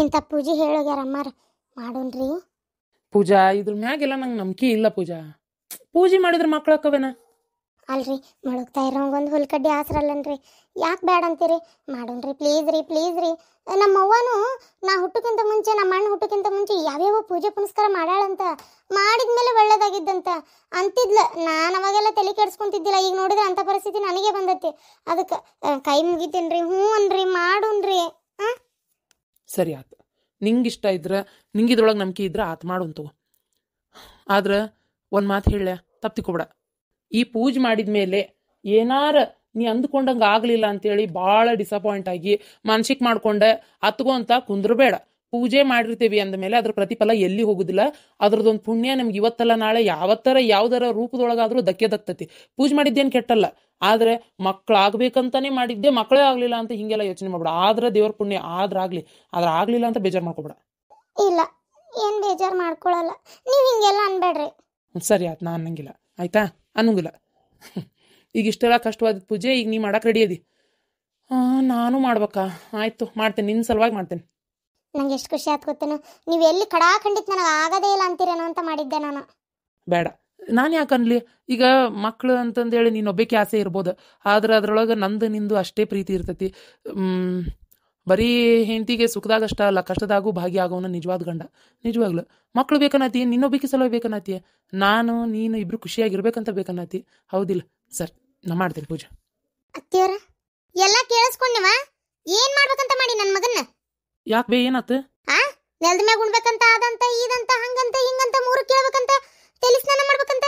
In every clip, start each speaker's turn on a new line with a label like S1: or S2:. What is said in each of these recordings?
S1: ಇಂಥ ಪೂಜೆ ಹೇಳೋಗ್ಯಾರ ಅಮ್ಮಾರ ಮಾಡೋಣ್ರಿ
S2: ಪೂಜಾ ಇದ್ರ ಮ್ಯಾಗೆಲ್ಲ ನಂಗೆ ನಂಬಿಕೆ ಇಲ್ಲ ಪೂಜಾ
S1: ಪೂಜೆ ಮಾಡಿದ್ರೆ ಮಕ್ಳು ಅಲ್ರಿ ಮುಳುಗ್ತಾ ಒಂದು ಹುಲ್ಕಡ್ಡಿ ಆಸರಲ್ಲನ್ರಿ ಯಾಕೆ ಬೇಡ ಅಂತೀರಿ ಮಾಡೋಣ್ರಿ ಪ್ಲೀಸ್ ರೀ ಪ್ಲೀಸ್ ರೀ ನಮ್ಮ ಅವ್ವನು ನಾ ಹುಟ್ಟಕ್ಕಿಂತ ಮುಂಚೆ ನಮ್ಮ ಅಣ್ಣ ಹುಟ್ಟಕ್ಕಿಂತ ಮುಂಚೆ ಯಾವ್ಯಾವ ಪೂಜೆ ಪುನಸ್ಕಾರ ಮಾಡ್ಯಾಳಂತ ಮಾಡಿದ ಮೇಲೆ ಒಳ್ಳೇದಾಗಿದ್ದಂತ ಅಂತಿದ್ಲ ನಾನು ಅವಾಗೆಲ್ಲ ತಲೆ ಕೆಡ್ಸ್ಕೊಂತಿದ್ದಿಲ್ಲ ಈಗ ನೋಡಿದ್ರೆ ಅಂಥ ಪರಿಸ್ಥಿತಿ ನನಗೆ ಬಂದೈತಿ ಅದಕ್ಕೆ ಕೈ ಮುಗಿತೇನ್ರಿ ಹ್ಞೂ ಅನ್ರಿ ಮಾಡೋಣ್ರಿ
S2: ಸರಿ ಆತ ನಿಂಗೆ ಇಷ್ಟ ಇದ್ರೆ ನಿಂಗೆ ಇದ್ರೊಳಗೆ ನಂಬಿಕೆ ಇದ್ರೆ ಆತು ಮಾಡೋಂತು ಆದ್ರೆ ಒಂದು ಮಾತು ಹೇಳ ತಪ್ತಿಕೊಬಿಡ ಈ ಪೂಜೆ ಮಾಡಿದ ಮೇಲೆ ಏನಾರ ನೀ ಅಂದ್ಕೊಂಡಂಗೆ ಆಗಲಿಲ್ಲ ಅಂತೇಳಿ ಭಾಳ ಡಿಸಪಾಯಿಂಟ್ ಆಗಿ ಮಾನಸಿಕ ಮಾಡ್ಕೊಂಡೆ ಅತ್ಗೋ ಕುಂದ್ರಬೇಡ ಪೂಜೆ ಮಾಡಿರ್ತೀವಿ ಮೇಲೆ ಅದ್ರ ಪ್ರತಿಫಲ ಎಲ್ಲಿ ಹೋಗುದಿಲ್ಲ ಒಂದು ಪುಣ್ಯ ನಮ್ಗೆ ಇವತ್ತಲ್ಲ ನಾಳೆ ಯಾವತ್ತರ ಯಾವ್ದರ ರೂಪದೊಳಗಾದ್ರೂ ಧಕ್ಕೆ ದಕ್ತತಿ ಪೂಜೆ ಮಾಡಿದ್ದೇನು ಕೆಟ್ಟಲ್ಲ ಆದ್ರೆ ಮಕ್ಕಳಾಗ್ಬೇಕಂತಾನೆ ಮಾಡಿದ್ದೆ ಮಕ್ಕಳೇ ಆಗ್ಲಿಲ್ಲ ಅಂತ ಹಿಂಗೆಲ್ಲ ಯೋಚನೆ ಮಾಡ್ಬೇಡ ಆದ್ರೆ ದೇವ್ರ ಪುಣ್ಯ ಆದ್ರಾಗ್ಲಿ ಆದ್ರೆ ಆಗ್ಲಿಲ್ಲ ಅಂತ ಬೇಜಾರು ಮಾಡ್ಕೊಬೇಡ
S1: ಇಲ್ಲ ಏನ್ ಬೇಜಾರು ಮಾಡ್ಕೊಳಲ್ಲ ನೀವ್ ಹಿಂಗೆಲ್ಲ ಅನ್ಬೇಡ್ರಿ
S2: ಸರಿ ಆಯ್ತು ನಾನು ಅನ್ನಂಗಿಲ್ಲ ಆಯ್ತಾ ಅನ್ನಂಗಿಲ್ಲ ಈಗ ಇಷ್ಟೆಲ್ಲ ಕಷ್ಟವಾದ ಪೂಜೆ ಈಗ ನೀ ಮಾಡಕ್ಕೆ ರೆಡಿ ಅದಿ ನಾನು ಮಾಡ್ಬೇಕಾ ಆಯ್ತು ಮಾಡ್ತೇನೆ ನಿನ್ನ ಸಲುವಾಗಿ ಮಾಡ್ತೇನೆ
S1: ನಂಗೆ ಎಷ್ಟು ಖುಷಿ ಆಯ್ತು ಗೊತ್ತೇನು
S2: ನೀವು ಎಲ್ಲಿ ಕಡಾಖಂಡಿತ್ ನನಗೆ ಆಗದೇ ಇಲ್ಲ ಅಂತೀರೇನೋ ಅಂತ ಮಾಡಿದ್ದೆ ನಾನು ಬೇಡ ನಾನು ಯಾಕನ್ಲಿ ಈಗ ಮಕ್ಕಳು ಅಂತಂದೇಳಿ ಒಬ್ಬಕ್ಕೆ ಆಸೆ ಇರ್ಬೋದು ಆದ್ರೆ ಅದ್ರೊಳಗೆ ನಂದು ನಿಂದು ಅಷ್ಟೇ ಪ್ರೀತಿ ಇರ್ತೈತಿ ಬರೀ ಹೆಂಡತಿಗೆ ಸುಖದಾಗಷ್ಟ ಅಲ್ಲ ಕಷ್ಟದಾಗೂ ಭಾಗಿ ಆಗೋನ ನಿಜವಾದ ಗಂಡ ನಿಜವಾಗ್ಲು ಮಕ್ಕಳು ಬೇಕನ್ನತಿ ನಿನ್ನೊಬ್ಬಕ್ಕೆ ಸಲ ಬೇಕನ್ನತಿ ನಾನು ನೀನು ಇಬ್ರು ಖುಷಿಯಾಗಿರ್ಬೇಕಂತ ಬೇಕನ್ನತಿ ಹೌದಿಲ್ಲ ಸರ್ ನಾ ಮಾಡ್ತೀನಿ ಪೂಜಾ
S1: ಅತ್ತಿಯವರ ಎಲ್ಲ ಕೇಳಿಸ್ಕೊಂಡಿವ ಏನ್ ಮಾಡ್ಬೇಕಂತ ಮಾಡಿ ನನ್ನ ಮಗನ್ನ
S2: ಯಾಕೆ ಬೇ ಏನಾತ
S1: ಆ ನೆಲದ ಮ್ಯಾಗ ಉಣ್ಬೇಕಂತ ಅದಂತ ಇದಂತ ಹಂಗಂತ ಹಿಂಗಂತ ಮೂರು ಕೇಳ್ಬೇಕಂತ ತಲೆ ಸ್ನಾನ ಮಾಡ್ಬೇಕಂತ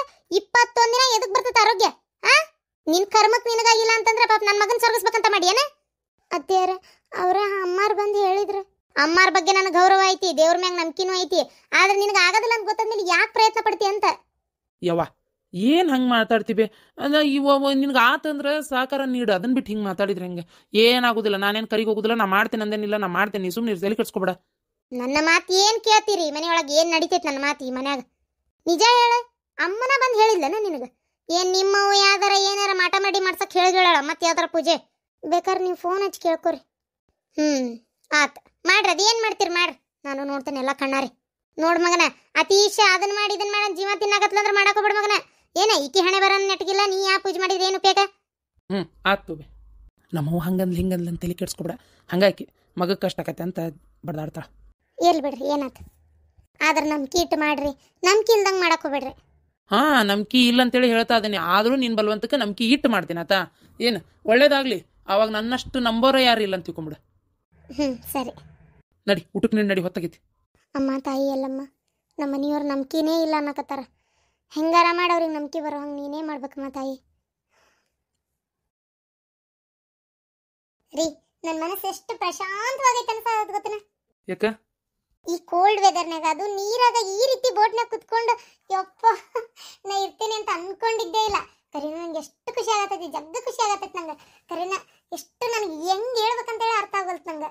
S1: ದಿನ ಎದಕ್ ಬರ್ತೈತೆ ಆರೋಗ್ಯ ಆ ನಿನ್ ಕರ್ಮಕ್ ನಿನಗಾಗಿಲ್ಲ ಅಂತಂದ್ರೆ ಪಾಪ ನನ್ನ ಮಗನ್ ಸೊರಗಿಸ್ಬೇಕಂತ ಮಾಡ್ಯಾನ ಅತ್ತೆಯರ ಅವರ ಅಮ್ಮಾರ್ ಬಂದು ಹೇಳಿದ್ರು ಅಮ್ಮಾರ್ ಬಗ್ಗೆ ನನಗೆ ಗೌರವ ಐತಿ ದೇವ್ರ ಮ್ಯಾಗ ನಂಬಿಕೆನೂ ಐತಿ ಆದ್ರೆ ನಿನಗೆ ಆಗದಿಲ್ಲ ಅಂತ ಗೊತ್ತಾದ್ಮೇಲೆ ಯಾಕೆ ಪ್ರಯತ್ನ ಪಡ್ತಿ ಅಂತ
S2: ಯವ್ವ ಏನು ಹಂಗೆ ಮಾತಾಡ್ತೀವಿ ಅಂದ್ರೆ ಇವ ನಿನಗೆ ಆತಂದ್ರೆ ಸಹಕಾರ ನೀಡು ಅದನ್ನ ಬಿಟ್ಟು ಹಿಂಗೆ ಮಾತಾಡಿದ್ರೆ ಹೆಂಗೆ ಏನಾಗೋದಿಲ್ಲ ನಾನೇನು ಕರಿಗೆ ಹೋಗೋದಿಲ್ಲ ನಾ ಮಾಡ್ತೇನೆ ಅಂದೇನಿಲ್ಲ ನಾ ಮಾಡ್ತೇನೆ ನೀ ಸುಮ್ಮನೆ ತಲೆ ಕಟ್ಸ್ಕೊಬೇಡ
S1: ನನ್ನ ಮಾತು ಏನು ಕೇಳ್ತೀರಿ ಮನೆಯೊಳಗೆ ಏನು ನಡೀತೈತೆ ನನ್ನ ಮಾತು ಈ ಮನ್ಯಾಗ ನಿಜ ಹೇಳ ಅಮ್ಮನ ಬಂದು ಹೇಳಿದ್ಲನ ನಿನಗೆ ಏನು ನಿಮ್ಮವು ಯಾವ್ದಾರ ಏನಾರ ಮಾಟ ಮಾಡಿ ಮಾಡ್ಸಕ್ಕೆ ಹೇಳಿದಾಳ ಮತ್ತೆ ಯಾವ್ದಾರ ಪೂಜೆ ಬೇಕಾದ್ರೆ ನೀವು ಫೋನ್ ಹಚ್ಚಿ ಕೇಳ್ಕೊರಿ ಹ್ಞೂ ಆತು ಮಾಡ್ರಿ ಅದೇನು ಮಾಡ್ತೀರಿ ಮಾಡ್ರಿ ನಾನು ನೋಡ್ತೇನೆ ಎಲ್ಲ ಕಣ್ಣಾರಿ ನೋಡ್ ಮಗನ ಅತೀಶ ಅದನ್ನ ಮಾಡಿ ಇದನ್ನ ಮಾಡ ಜೀವ ತಿನ್ನಾಗತ್ಲಂದ್ರೆ ಮಾಡಕೋಬೇಡ ಮಗನ ಏನ ಈಕಿ ಹಣೆ ಬರನ್ ನೆಟ್ಗಿಲ್ಲ ನೀ ಯಾ ಪೂಜೆ ಮಾಡಿದ್ರೆ ಏನು ಉಪಯೋಗ
S2: ಹ್ಞೂ ಆತು ಬೇ ನಮ್ಮವ್ವ ಹಂಗಂದ್ಲಿ ಹಿಂಗಂದ್ಲಿ ಅಂತ ತಲೆ ಕೆಡ್ಸ್ಕೊಬಿಡ ಹಂಗಾಕಿ ಮಗ ಕಷ್ಟ ಅಂತ ಬಡದಾಡ್ತಾಳ
S1: ಏಲ್ ಬಿಡ್ರಿ ಏನಾತು ಆದ್ರೆ ನಂಬಿಕೆ ಇಟ್ಟು ಮಾಡ್ರಿ ನಂಬಿಕೆ ಇಲ್ದಂಗೆ ಮಾಡಕ್ಕೆ ಹೋಗ್ಬೇಡ್ರಿ
S2: ಹಾ ನಂಬಿಕೆ ಇಲ್ಲ ಅಂತೇಳಿ ಹೇಳ್ತಾ ಇದ್ದೀನಿ ಆದರೂ ನಿನ್ನ ಬಲವಂತಕ್ಕೆ ನಂಬಿಕೆ ಇಟ್ಟು ಮಾಡ್ತೀನಿ ಆತ ಏನು ಒಳ್ಳೇದಾಗಲಿ ಅವಾಗ ನನ್ನಷ್ಟು ನಂಬೋರ ಯಾರು ಇಲ್ಲ ಅಂತ ತಿಳ್ಕೊಂಬಿಡ ಹ್ಞೂ ಸರಿ ನಡಿ ಊಟಕ್ಕೆ ನೀನು ನಡಿ ಹೊತ್ತಾಗೈತಿ
S1: ಅಮ್ಮ ತಾಯಿ ಅಲ್ಲಮ್ಮ ನಮ್ಮ ಮನೆಯವ್ರು ನಂಬಿಕೆನೇ ಇಲ್ಲ ಅನ್ನಕತ್ತಾರ ಹೆಂಗಾರ ಮಾಡಿ ಅವ್ರಿಗೆ ನಂಬಿಕೆ ಬರೋ ಹಂಗೆ ನೀನೇ ಮಾ ತಾಯಿ ರೀ ನನ್ನ ಮನಸ್ಸು ಎಷ್ಟು ಪ್ರಶಾಂತವಾಗೈತೆ ಅನ್ಸೋದು ಗೊತ್ತನ ಯಾಕ ಈ ಕೋಲ್ಡ್ ವೆದರ್ನಾಗ ಅದು ನೀರಾಗ ಈ ರೀತಿ ಬೋಟ್ನಾಗ ಕುತ್ಕೊಂಡು ಯಪ್ಪ ನಾ ಇರ್ತೇನೆ ಅಂತ ಅನ್ಕೊಂಡಿದ್ದೇ ಇಲ್ಲ ಕರೀನ ನಂಗೆ ಎಷ್ಟು ಖುಷಿ ಆಗತ್ತೈತಿ ಜಗ್ಗ ಖುಷಿ ಆಗತ್ತೈತಿ ನಂಗೆ ಕರೀನ ಎಷ್ಟು ನನಗೆ ಹೆಂಗ್ ಹೇಳ್ಬೇಕಂತ ಹೇಳಿ ಅರ್ಥ ಆಗಲ್ತು ನಂಗೆ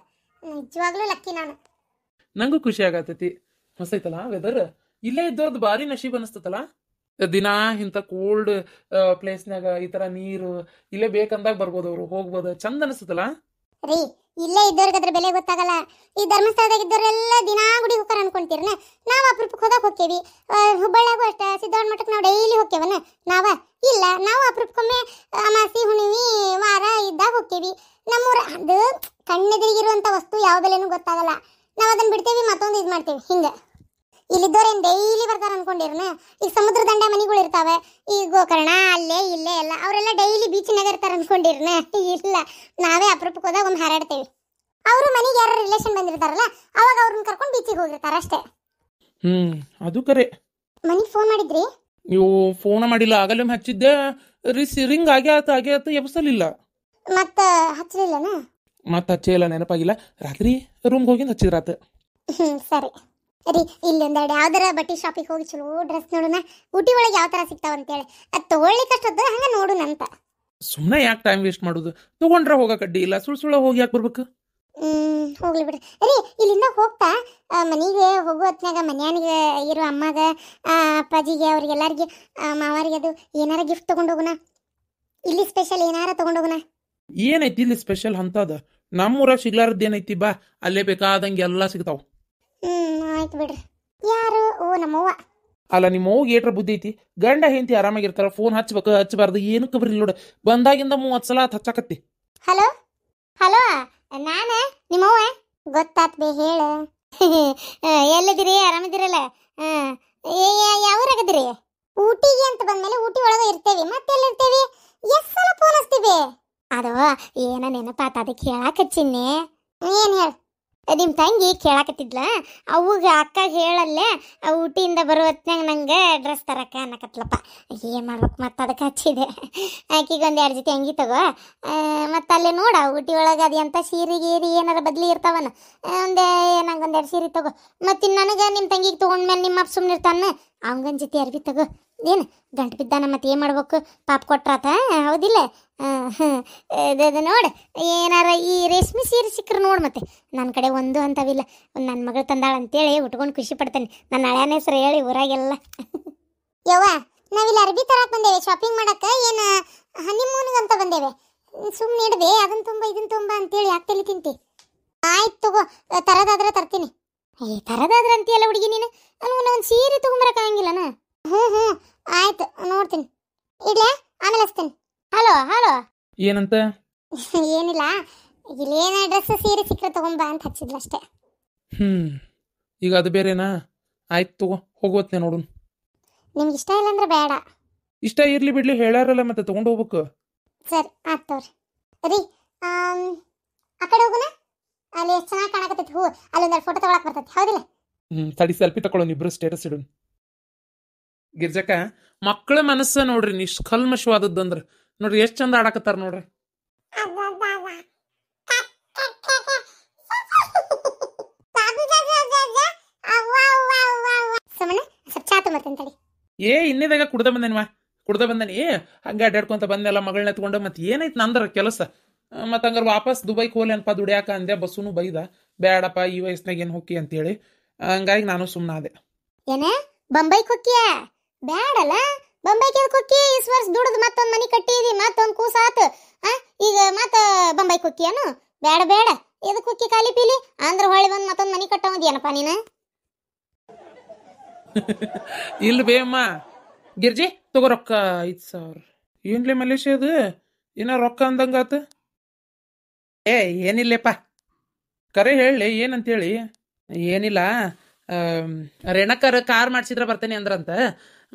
S1: ನಿಜವಾಗ್ಲೂ ಲಕ್ಕಿ ನಾನು
S2: ನಂಗೂ ಖುಷಿ ಆಗತ್ತೈತಿ ಹೊಸೈತಲ್ಲ ವೆದರ್ ಇಲ್ಲೇ ಇದ್ದವ್ರದ್ದು ಭಾರಿ ನಶೀಬ್ ಅನಿಸ್ತತಲ್ಲ ದಿನಾ ಇಂಥ ಕೋಲ್ಡ್ ಪ್ಲೇಸ್ನಾಗ ಈ ತರ ನೀರು ಇಲ್ಲೇ ಬೇಕಂದಾಗ ಬರ್ಬೋದು ಅವರು ಹೋಗ್ಬೋದು ಚಂದ ಅನಿಸ್ತದಲ್ಲ ರೀ
S1: ಇಲ್ಲೇ ಇದ್ದವ್ರಿಗೆ ಅದ್ರ ಬೆಲೆ ಗೊತ್ತಾಗಲ್ಲ ಈ ಧರ್ಮಸ್ಥಳದಾಗ ಇದ್ದವರೆಲ್ಲ ದಿನಾ ಗುಡಿ ಹೋಗ್ತಾರ ಅನ್ಕೊಂತೀರನ ನಾವು ಅಪರೂಪಕ್ಕೆ ಹೋಗಕ್ ಹೋಗ್ತೇವಿ ಹುಬ್ಬಳ್ಳಿಯಾಗೂ ಅಷ್ಟ ಸಿದ್ಧವನ ಮಠಕ್ಕೆ ನಾವು ಡೈಲಿ ಹೋಗ್ತೇವನ ನಾವ ಇಲ್ಲ ನಾವು ಅಪರೂಪಕ್ಕೊಮ್ಮೆ ಅಮಾಸಿ ಹುಣ್ಣಿಮೆ ವಾರ ಇದ್ದಾಗ ಹೋಗ್ತೇವಿ ನಮ್ಮೂರ ಅದು ಕಣ್ಣೆದಿರಿಗಿರುವಂತ ವಸ್ತು ಯಾವ ಬೆಲೆನೂ ಗೊತ್ತಾಗಲ್ಲ ನಾವು ಅದನ್ನ ಬಿಡ್ತೇವಿ ಮತ್ತೊಂದು ಇದು ಮಾಡ್ತೇವೆ ಹಿಂಗೆ ಇಲ್ಲಿದ್ದವ್ರೇನು ಡೈಲಿ ಬರ್ತಾರ ಅನ್ಕೊಂಡಿರನ ಈಗ ಸಮುದ್ರ ದಂಡೆ ಮನೆಗಳು ಇರ್ತಾವೆ ಈ ಗೋಕರ್ಣ ಅಲ್ಲೇ ಇಲ್ಲೇ ಎಲ್ಲ ಅವರೆಲ್ಲ ಡೈಲಿ ಬೀಚಿನಾಗ ಇರ್ತಾರೆ ಅನ್ಕೊಂಡಿರನ ಇಲ್ಲ ನಾವೇ ಅಪರೂಪಕ್ಕೆ ಹೋದಾಗ ಒಂದು ಹಾರಾಡ್ತೇವೆ ಅವರು ಮನೆಗೆ ಯಾರು ರಿಲೇಷನ್ ಬಂದಿರ್ತಾರಲ್ಲ ಅವಾಗ ಅವ್ರನ್ನ ಕರ್ಕೊಂಡು ಬೀಚಿಗೆ ಹೋಗಿರ್ತಾರ ಅಷ್ಟೇ
S2: ಹ್ಮ್ ಅದು ಕರೆ
S1: ಮನೆಗೆ ಫೋನ್ ಮಾಡಿದ್ರಿ
S2: ನೀವು ಫೋನ್ ಮಾಡಿಲ್ಲ ಆಗಲೇ ಹಚ್ಚಿದ್ದೆ ರಿಸ್ ರಿಂಗ್ ಆಗ್ಯಾತ ಆಗ್ಯಾತ ಎಬ್ಸಲಿಲ್ಲ
S1: ಮತ್ತೆ ಹಚ್ಚಲಿಲ್ಲನಾ
S2: ಮತ್ತೆ ಹಚ್ಚೇ ಇಲ್ಲ ನೆನಪಾಗಿಲ್ಲ ರಾತ್ರಿ ರೂಮ್ಗೆ ಹೋಗಿಂದ ಹಚ್ಚಿದ್ರಾತ
S1: ಸರಿ ಇಲ್ಲಿ ಒಂದೆರಡು ಯಾವ್ದಾರ ಬಟ್ಟೆ ಶಾಪಿಗೆ ಹೋಗಿ ಚಲೋ ಡ್ರೆಸ್ ನೋಡೋಣ ಊಟಿ ಒಳಗೆ ಯಾವ ಥರ ಸಿಗ್ತಾವ ಅಂತೇಳಿ ಅದು ತೊಗೊಳ್ಲಿಕ್ಕೆ ಅಷ್ಟೊತ್ತು ಹಂಗೆ ಅಂತ
S2: ಸುಮ್ಮನೆ ಯಾಕೆ ಟೈಮ್ ವೇಸ್ಟ್ ಮಾಡೋದು ತಗೊಂಡ್ರೆ ಹೋಗಕ್ಕೆ ಅಡ್ಡಿ ಇಲ್ಲ ಸುಳ್ಳು ಸುಳ್ಳು ಹೋಗಿ ಯಾಕೆ ಬರ್ಬೇಕು
S1: ಹ್ಮ್ ಹೋಗ್ಲಿ ಬಿಡ್ರಿ ಅರೆ ಇಲ್ಲಿಂದ ಹೋಗ್ತಾ ಮನೆಗೆ ಹೋಗುವ ಹೊತ್ನಾಗ ಮನ್ಯಾನಿಗೆ ಇರೋ ಅಮ್ಮಗ ಅಪ್ಪಾಜಿಗೆ ಅವ್ರಿಗೆ ಎಲ್ಲಾರಿಗೆ ಮಾವಾರಿಗೆ ಅದು ಏನಾರ ಗಿಫ್ಟ್ ತಗೊಂಡು ಹೋಗೋಣ ಇಲ್ಲಿ ಸ್ಪೆಷಲ್ ಏನಾರ ತಗೊಂಡು ಹೋಗೋಣ
S2: ಏನೈತಿ ಇಲ್ಲಿ ಸ್ಪೆಷಲ್ ಅಂತ ಅದ ನಮ್ಮೂರ ಸಿಗ್ಲಾರದ್ದು ಏನೈತಿ ಬಾ ಅಲ್ಲೇ ಬೇಕಾದಂಗೆ ಎಲ್ಲ ಸಿಗ್ತಾವ
S1: ಆಯ್ತು ಬಿಡ್ರಿ ಯಾರು ಓ ನಮ್ಮವ್ವ
S2: ಅಲ್ಲ ನಿಮ್ಮ ಅವ್ಗೆ ಏಟ್ರ ಬುದ್ಧಿ ಐತಿ ಗಂಡ ಹೆಂಡತಿ ಆರಾಮಾಗಿರ್ತಾರ ಫೋನ್ ಹಚ್ಬೇಕು ಹಚ್ಚಬಾರ್ದು ಏನು ಬರ್ರಿ ನೋಡು ಬಂದಾಗಿಂದ ಮೂವತ್ತು ಸಲ ಅದು ಹಚ್ಚಕತ್ತಿ
S1: ಹಲೋ ಹಲೋ ನಾನ ನಿಮ್ಮವ್ವ ಗೊತ್ತಾತ್ ಬೇ ಹೇಳ ಎಲ್ಲಿದ್ದೀರಿ ಆರಾಮಿದ್ದೀರಲ್ಲ ಯಾವ ಊರಾಗದಿರಿ ಊಟಿಗೆ ಅಂತ ಬಂದ್ಮೇಲೆ ಊಟಿ ಒಳಗೆ ಇರ್ತೇವಿ ಮತ್ತೆಲ್ಲ ಇರ್ತೇವಿ ಎಷ್ಟು ಸಲ ಫೋನ್ ಹಚ್ತೀವಿ ಅದೋ ಏನ ನೆನಪಾತ ಅದಕ್ಕೆ ಹೇಳಕ್ ಹಚ್ಚಿನಿ ಏನ್ ಹೇಳ ನಿಮ್ಮ ತಂಗಿ ಕೇಳಾಕತ್ತಿದ್ಲ ಅವಾಗ ಅಕ್ಕ ಹೇಳಲ್ಲೇ ಊಟಿಯಿಂದ ಬರೋ ಹೊತ್ನಾಗ ನಂಗೆ ಡ್ರೆಸ್ ತರಕ ಅನ್ನಕತ್ಲಪ್ಪ ಏನು ಮಾಡ್ಬೇಕು ಮತ್ತೆ ಅದಕ್ಕೆ ಹಚ್ಚಿದೆ ಆಕಿಗೆ ಒಂದು ಎರಡು ಜೊತೆ ಅಂಗಿ ತಗೋ ಮತ್ತೆ ಅಲ್ಲೇ ನೋಡ ಊಟಿ ಒಳಗೆ ಅದು ಎಂಥ ಸೀರೆ ಗೀರಿ ಏನಾರ ಬದಲಿ ಇರ್ತಾವನ ಒಂದೇ ನಂಗೆ ಒಂದೆರಡು ಸೀರೆ ತಗೋ ಮತ್ತು ನನಗೆ ನಿಮ್ಮ ತಂಗಿಗೆ ತೊಗೊಂಡ್ಮೇಲೆ ನಿಮ್ಮ ಅಪ್ಪ ಸುಮ್ಮನೆ ಇರ್ತಾನೆ ಅವಂಗನ ಜೊತೆ ಅರ್ಬಿ ತಗೋ ಏನು ಗಂಟು ಬಿದ್ದಾನ ಮತ್ತೆ ಏನು ಮಾಡ್ಬೇಕು ಪಾಪ ಕೊಟ್ರಾತ ಹೌದಿಲ್ಲ ಅದು ನೋಡಿ ಏನಾರ ಈ ರೇಷ್ಮೆ ಸೀರೆ ಸಿಕ್ಕರೆ ನೋಡು ಮತ್ತೆ ನನ್ನ ಕಡೆ ಒಂದು ಅಂತವಿಲ್ಲ ನನ್ನ ಮಗಳು ತಂದಾಳ ಅಂತೇಳಿ ಉಟ್ಕೊಂಡು ಖುಷಿ ಪಡ್ತೇನೆ ನನ್ನ ಹಳೆಯನ ಹೆಸರು ಹೇಳಿ ಊರಾಗೆಲ್ಲ ಯವ್ವ ನಾವಿಲ್ಲ ಅರ್ಬಿ ತರಕ್ಕೆ ಬಂದೇವೆ ಶಾಪಿಂಗ್ ಮಾಡಕ್ಕೆ ಏನು ಹನಿಮೂನಿಗೆ ಅಂತ ಬಂದೇವೆ ಸುಮ್ಮನೆ ಇಡದೆ ಅದನ್ನು ತುಂಬ ಇದನ್ನು ತುಂಬ ಅಂತೇಳಿ ಯಾಕೆ ತಲೆ ತಿಂತಿ ಆಯ್ತು ತಗೋ ತರದಾದ್ರೆ ತರ್ತೀನಿ ಏ ತರದಾದ್ರೆ ಅಂತೀಯಲ್ಲ ಹುಡುಗಿ ನೀನು ನನಗೆ ಒಂದು ಸೀರೆ ತೊಗೊಂಬರಕ್ಕಾಗಿಲ್ಲನಾ ಹ್ಞೂ ಹ್ಞೂ ಆಯ್ತು ನೋಡ್ತೀನಿ ಇಡ್ಲಾ ಆಮೇಲೆ ಹಚ್ತೀನಿ ಹಲೋ ಹಲೋ ಏನಂತ ಏನಿಲ್ಲ ಇಲ್ಲೇನ ಡ್ರೆಸ್ ಸೀರೆ ಸಿಕ್ಕರೆ ತಗೊಂಬಾ ಅಂತ ಹಚ್ಚಿದ್ಲ ಅಷ್ಟೇ
S2: ಹ್ಮ್ ಈಗ ಅದು ಬೇರೆನಾ ಆಯ್ತು ತಗೋ ಹೋಗೋತ್ನೆ ನೋಡೋಣ
S1: ನಿಮ್ಗೆ ಇಷ್ಟ ಇಲ್ಲ ಅಂದ್ರೆ ಬೇಡ ಇಷ್ಟ ಇರ್ಲಿ
S2: ಬಿಡ್ಲಿ ಹೇಳಾರಲ್ಲ ಮತ್ತೆ ತಗೊಂಡು ಹೋಗ್ಬೇಕು
S1: ಸರ್ ಆತವ್ರಿ ರೀ ಆ ಕಡೆ ಹೋಗುನ ಅಲ್ಲಿ ಎಷ್ಟು ಚೆನ್ನಾಗಿ ಕಾಣಕತ್ತೈತಿ ಹೂ ಅಲ್ಲೊಂದೆರಡು ಫೋಟೋ ತಗೊಳಕ್ ಬರ್ತೈತಿ ಹೌದಿಲ್ಲ
S2: ಹ್ಮ್ ತಡಿ ಸೆಲ್ಫಿ ತಗೊಳ್ಳೋಣ ಇಬ್ರು ಸ್ಟೇಟಸ್ ಇಡೋಣ ಗಿರ್ಜಕ ಮಕ್ಕಳ ಮನಸ್ಸ ನೋಡ್ರಿ ಅಂದ್ರೆ ನೋಡ್ರಿ ಎಷ್ಟ್ ಚಂದ ಆಡಾಕತ್ತಾರ ನೋಡ್ರಿ ಏ ಇನ್ನಿದಾಗ ಕುಡ್ದ ಬಂದನಿವಾ ಕುಡ್ದ ಬಂದನಿ ಏ ಹಂಗೆ ಅಡ್ಡಾಡ್ಕೊಂತ ಬಂದೆಲ್ಲ ಮಗಳನ್ನ ಎತ್ಕೊಂಡು ಮತ್ತೆ ಏನೈತ್ ನಂದ್ರ ಕೆಲಸ ಮತ್ತೆ ಹಂಗಾರ ವಾಪಸ್ ದುಬೈ ಹೋಲಿ ಅನ್ಪ ದುಡಿಯಾಕ ಅಂದೆ ಬಸ್ಸುನು ಬೈದ ಬೇಡಪ್ಪ ಈ ವಯಸ್ಸಿನಾಗ ಏನು ಅಂತ ಅಂತೇಳಿ ಹಂಗಾಗಿ ನಾನು ಸುಮ್ಮನಾದೆ
S1: ಏನೇ ಬಂಬೈಗೆ ಹೊಕ್ಕಿಯಾ ಬ್ಯಾಡಲ್ಲ ಬಂಬೈಗೆ ಕೊಕ್ಕಿ ಇಸ್ ವರ್ಷ ದುಡ್ದು ಮತ್ತೊಂದು ಮನಿ ಕಟ್ಟಿದಿ ಮತ್ತೊಂದು ಕೂಸಾತು ಆ ಈಗ ಮತ್ತೆ ಬಂಬೈ ಕೊಕ್ಕಿಯನು ಬೇಡ ಬೇಡ ಇದು ಕುಕ್ಕಿ ಖಾಲಿ ಪೀಲಿ ಅಂದ್ರೆ ಹೊಳಿ ಬಂದು ಮತ್ತೊಂದು ಮನೆ ಕಟ್ಟೋದೇನಪ್ಪ ನೀನ
S2: ಇಲ್ಲ ಬೇಮ್ಮ ಗಿರ್ಜಿ ತಗೋ ರೊಕ್ಕ ಐದು ಸಾವಿರ ಏನ್ಲಿ ಮಲೇಶ್ ಏನೋ ರೊಕ್ಕ ಅಂದಂಗಾತು ಏ ಏನಿಲ್ಲಪ್ಪ ಕರೆ ಹೇಳಿ ಏನಂತೇಳಿ ಏನಿಲ್ಲ ರೇಣಕ್ಕಾರ ಕಾರ್ ಮಾಡ್ಸಿದ್ರೆ ಬರ್ತೇನೆ ಅಂದ್ರಂತ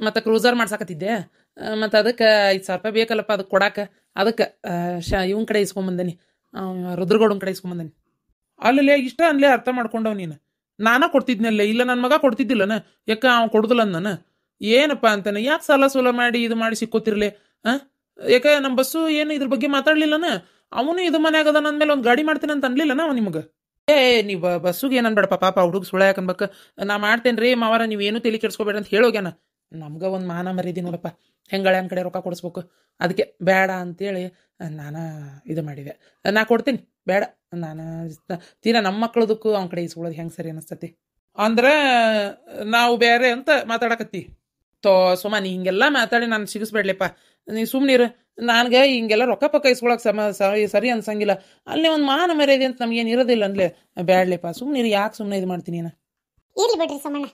S2: ಮತ್ತು ಕ್ರೂಸರ್ ಮಾಡ್ಸಾಕತ್ತಿದ್ದೆ ಮತ್ತು ಅದಕ್ಕೆ ಐದು ಸಾವಿರ ರೂಪಾಯಿ ಬೇಕಲ್ಲಪ್ಪ ಅದಕ್ಕೆ ಕೊಡಾಕ ಅದಕ್ಕೆ ಶ ಕಡೆ ಕಡೆ ಇಸ್ಕೊಂಬಂದನಿ ರುದ್ರಗೌಡನ ಕಡೆ ಇಸ್ಕೊಂಬಂದನಿ ಅಲ್ಲೇ ಇಷ್ಟ ಅನ್ಲೇ ಅರ್ಥ ಮಾಡ್ಕೊಂಡವ್ ನೀನು ನಾನೇ ಕೊಡ್ತಿದ್ನಲ್ಲ ಇಲ್ಲ ನನ್ನ ಮಗ ಕೊಡ್ತಿದ್ದಿಲ್ಲನ ಯಾಕ ಅವ್ನು ಕೊಡುದಿಲ್ಲ ನಾನು ಏನಪ್ಪ ಅಂತಾನೆ ಯಾಕೆ ಸಾಲ ಸೂಲ ಮಾಡಿ ಇದು ಮಾಡಿ ಸಿಕ್ಕೋತಿರ್ಲಿ ಹಾಂ ಯಾಕೆ ನಮ್ಮ ಬಸ್ಸು ಏನು ಇದ್ರ ಬಗ್ಗೆ ಮಾತಾಡ್ಲಿಲ್ಲನ ಅವನು ಇದು ಮನೆ ಅಂದ್ಮೇಲೆ ಅಂದಮೇಲೆ ಒಂದು ಗಾಡಿ ಮಾಡ್ತೇನೆ ಅಂತ ಅನ್ಲಿಲ್ಲನ ಅವ ನಿಮಗೆ ಏ ನೀವು ಬಸ್ಸುಗೆ ಏನನ್ಬೇಡಪ್ಪ ಪಾಪ ಹುಡುಗ ಸುಳ್ಳ ನಾ ಮಾಡ್ತೇನೆ ರೀ ಮಾವಾರ ನೀವೇನು ತಿಳಿ ಕೆಡ್ಸ್ಕೊಬೇಡ ಅಂತ ಹೇಳೋಗ್ಯಾನ ನಮ್ಗೆ ಒಂದು ಮಾನ ಮರೀದಿ ನೋಡಪ್ಪ ಹೆಂಗಳೆ ಕಡೆ ರೊಕ್ಕ ಕೊಡಿಸ್ಬೇಕು ಅದಕ್ಕೆ ಬೇಡ ಅಂತೇಳಿ ನಾನು ಇದು ಮಾಡಿದೆ ನಾ ಕೊಡ್ತೀನಿ ಬೇಡ ನಾನು ತೀರಾ ನಮ್ಮ ಮಕ್ಕಳದಕ್ಕೂ ಅವ್ನ ಕಡೆ ಇಸ್ಕೊಳ್ಳೋದು ಹೆಂಗೆ ಸರಿ ಅನಿಸ್ತತಿ ಅಂದ್ರೆ ನಾವು ಬೇರೆ ಅಂತ ಮಾತಾಡಕತ್ತಿ ತೋ ಸುಮ್ಮ ನೀ ಹಿಂಗೆಲ್ಲ ಮಾತಾಡಿ ನಾನು ಸಿಗಿಸ್ಬೇಡ್ಲಿಪ್ಪ ನೀ ಸುಮ್ಮನಿರು ನನಗೆ ಹಿಂಗೆಲ್ಲ ರೊಕ್ಕ ಪಕ್ಕ ಇಸ್ಕೊಳಕ್ಕೆ ಸಮ ಸರಿ ಅನ್ಸಂಗಿಲ್ಲ ಅಲ್ಲಿ ಒಂದು ಮಾನ ಮರ್ಯಾದೆ ಅಂತ ನಮ್ಗೇನು ಇರೋದಿಲ್ಲ ಅಂದ್ಲೆ ಬೇಡ್ಲಿಪ್ಪ ಸುಮ್ಮನಿರು ಯಾಕೆ ಸುಮ್ಮನೆ ಇದು ಮಾಡ್ತೀನಿ ನಾನು ಬಿಡ್ರಿ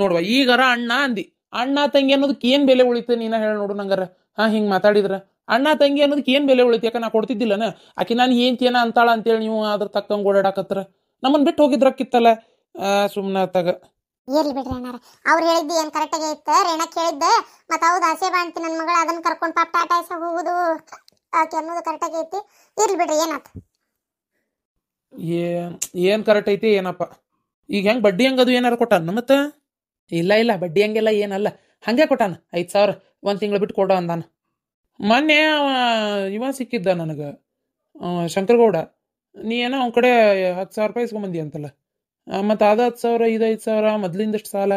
S2: ನೋಡುವ ಈಗರ ಅಣ್ಣ ಅಂದಿ ಅಣ್ಣ ತಂಗಿ ಅನ್ನೋದಕ್ಕೆ ಏನ್ ಬೆಲೆ ಉಳಿತು ನೀನು ಹೇಳಿ ನೋಡು ನಂಗಾರ ಹಾ ಹಿಂಗೆ ಮಾತಾಡಿದ್ರ ಅಣ್ಣ ತಂಗಿ ಅನ್ನೋದಕ್ಕೆ ಏನ್ ಬೆಲೆ ಉಳಿತು ಯಾಕೆ ನಾ ಕೊಡ್ತಿದ್ದಿಲ್ಲನ ಆಕೆ ನಾನು ಏನು ಏನ ಅಂತಾಳ ಅಂತೇಳಿ ನೀವು ಅದ್ರ ತಕ್ಕಂಗೆ ಓಡಾಡಕತ್ರ ನಮ್ಮನ್ ಬಿಟ್ಟು ಹೋಗಿದ್ರಕ್ಕಿತ್ತಲ್ಲ ಸುಮ್ಮನೆ ತಗ
S1: ಏರ್ಲಿ ಬಿಡ್ರಿ ಅಣ್ಣಾರ ಅವ್ರು ಹೇಳಿದ್ದು ಏನು ಕರೆಕ್ಟಾಗಿ ಇತ್ತು ರೇಣ ಕೇಳಿದ್ದ ಮತ್ತು ಹೌದು ಆಸೆ ಬಾಂತಿ ನನ್ನ ಮಗಳ ಅದನ್ನ ಕರ್ಕೊಂಡು ಪಾಪ ಟಾಟಾ ಎಸ ಹೋಗುದು ಆಕೆ ಅನ್ನೋದು ಕರೆಕ್ಟಾಗಿ ಐತಿ ಇರ್ಲಿ ಬಿಡ್ರಿ ಏನಾಯ್ತು
S2: ಏನ್ ಏನು ಕರೆಕ್ಟ್ ಐತಿ ಏನಪ್ಪ ಈಗ ಹೆಂಗ್ ಬಡ್ಡಿ ಹೆಂಗದು ಏನಾರ ಕೊಟ್ಟ ಮತ್ತೆ ಇಲ್ಲ ಇಲ್ಲ ಬಡ್ಡಿ ಹಂಗೆಲ್ಲ ಏನಲ್ಲ ಹಂಗೆ ಕೊಟ್ಟಾನ ಐದು ಸಾವಿರ ಒಂದು ತಿಂಗಳು ಬಿಟ್ಟು ಕೊಡೋ ಅಂದಾನ ಮೊನ್ನೆ ಇವ ಸಿಕ್ಕಿದ್ದ ನನಗೆ ಶಂಕರಗೌಡ ನೀ ಏನೋ ಅವ್ನ ಕಡೆ ಹತ್ತು ಸಾವಿರ ರೂಪಾಯಿ ಇಸ್ಕೊಂಬಂದಿ ಅಂತಲ್ಲ ಮತ್ತು ಅದು ಹತ್ತು ಸಾವಿರ ಇದು ಐದು ಸಾವಿರ ಮೊದಲಿಂದಷ್ಟು ಸಾಲ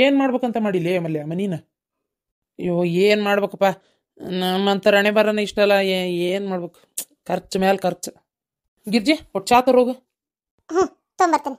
S2: ಏನು ಮಾಡ್ಬೇಕಂತ ಮಾಡಿಲ್ಲ ಮಲ್ಯ ಮನೀನ ಅಯ್ಯೋ ಏನು ಮಾಡ್ಬೇಕಪ್ಪ ನಮ್ಮಂತ ರಣೆ ಬರೋಣ ಅಲ್ಲ ಏನು ಮಾಡ್ಬೇಕು ಖರ್ಚು ಮೇಲೆ ಖರ್ಚು ಗಿರ್ಜಿ ಒಟ್ಟು ಚಾತು ಹೋಗು
S1: ಹ್ಞೂ